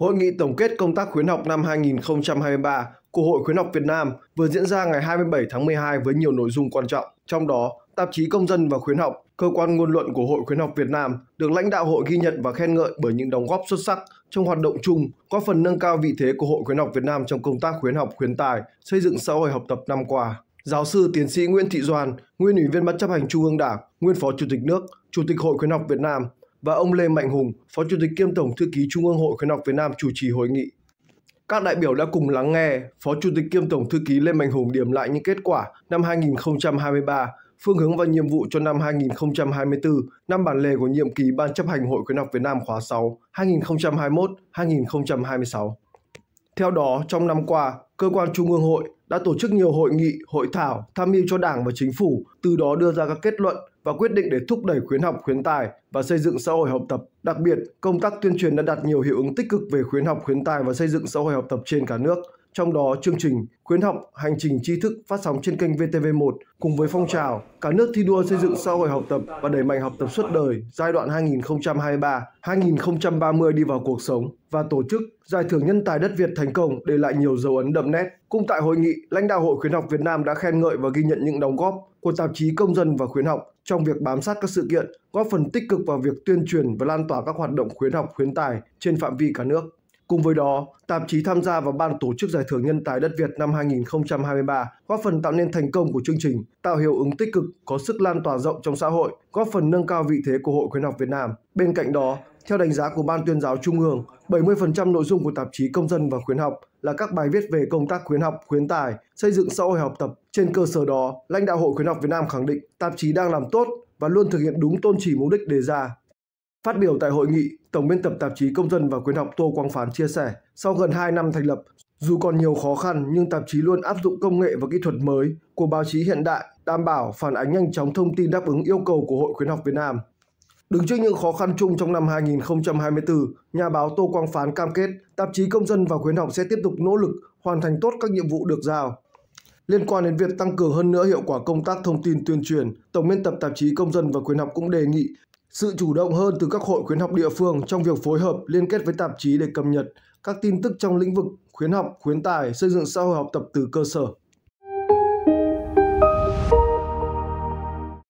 Hội nghị tổng kết công tác khuyến học năm 2023 của Hội Khuyến học Việt Nam vừa diễn ra ngày 27 tháng 12 với nhiều nội dung quan trọng, trong đó tạp chí Công dân và Khuyến học, cơ quan ngôn luận của Hội Khuyến học Việt Nam, được lãnh đạo hội ghi nhận và khen ngợi bởi những đóng góp xuất sắc trong hoạt động chung, góp phần nâng cao vị thế của Hội Khuyến học Việt Nam trong công tác khuyến học khuyến tài, xây dựng xã hội học tập năm qua. Giáo sư tiến sĩ Nguyễn Thị Doan, nguyên ủy viên Ban chấp hành Trung ương Đảng, nguyên Phó Chủ tịch nước, Chủ tịch Hội Khuyến học Việt Nam và ông Lê Mạnh Hùng, Phó Chủ tịch kiêm Tổng Thư ký Trung ương Hội Khuyến học Việt Nam chủ trì hội nghị. Các đại biểu đã cùng lắng nghe Phó Chủ tịch kiêm Tổng Thư ký Lê Mạnh Hùng điểm lại những kết quả năm 2023, phương hướng và nhiệm vụ cho năm 2024, năm bản lề của nhiệm kỳ Ban chấp hành Hội Khuyến học Việt Nam khóa 6, 2021-2026. Theo đó, trong năm qua, cơ quan Trung ương hội đã tổ chức nhiều hội nghị, hội thảo tham mưu cho Đảng và Chính phủ, từ đó đưa ra các kết luận và quyết định để thúc đẩy khuyến học khuyến tài và xây dựng xã hội học tập. Đặc biệt, công tác tuyên truyền đã đạt nhiều hiệu ứng tích cực về khuyến học khuyến tài và xây dựng xã hội học tập trên cả nước trong đó chương trình khuyến học hành trình tri thức phát sóng trên kênh VTV1 cùng với phong trào cả nước thi đua xây dựng xã hội học tập và đẩy mạnh học tập suốt đời giai đoạn 2023-2030 đi vào cuộc sống và tổ chức Giải thưởng nhân tài đất Việt thành công để lại nhiều dấu ấn đậm nét. Cũng tại hội nghị, lãnh đạo Hội khuyến học Việt Nam đã khen ngợi và ghi nhận những đóng góp của tạp chí Công dân và khuyến học trong việc bám sát các sự kiện, góp phần tích cực vào việc tuyên truyền và lan tỏa các hoạt động khuyến học khuyến tài trên phạm vi cả nước. Cùng với đó, tạp chí tham gia vào ban tổ chức giải thưởng nhân tài đất Việt năm 2023, góp phần tạo nên thành công của chương trình, tạo hiệu ứng tích cực, có sức lan tỏa rộng trong xã hội, góp phần nâng cao vị thế của Hội khuyến học Việt Nam. Bên cạnh đó, theo đánh giá của Ban tuyên giáo Trung ương, 70% nội dung của tạp chí Công dân và Khuyến học là các bài viết về công tác khuyến học, khuyến tài, xây dựng xã hội học tập. Trên cơ sở đó, lãnh đạo Hội khuyến học Việt Nam khẳng định tạp chí đang làm tốt và luôn thực hiện đúng tôn chỉ mục đích đề ra. Phát biểu tại hội nghị, Tổng biên tập tạp chí Công dân và Khuyến học Tô Quang Phán chia sẻ, sau gần 2 năm thành lập, dù còn nhiều khó khăn nhưng tạp chí luôn áp dụng công nghệ và kỹ thuật mới của báo chí hiện đại, đảm bảo phản ánh nhanh chóng thông tin đáp ứng yêu cầu của Hội Khuyến học Việt Nam. Đứng trước những khó khăn chung trong năm 2024, nhà báo Tô Quang Phán cam kết tạp chí Công dân và Khuyến học sẽ tiếp tục nỗ lực hoàn thành tốt các nhiệm vụ được giao. Liên quan đến việc tăng cường hơn nữa hiệu quả công tác thông tin tuyên truyền, Tổng biên tập tạp chí Công dân và Khuyến học cũng đề nghị sự chủ động hơn từ các hội khuyến học địa phương trong việc phối hợp liên kết với tạp chí để cập nhật các tin tức trong lĩnh vực khuyến học khuyến tài xây dựng xã hội học tập từ cơ sở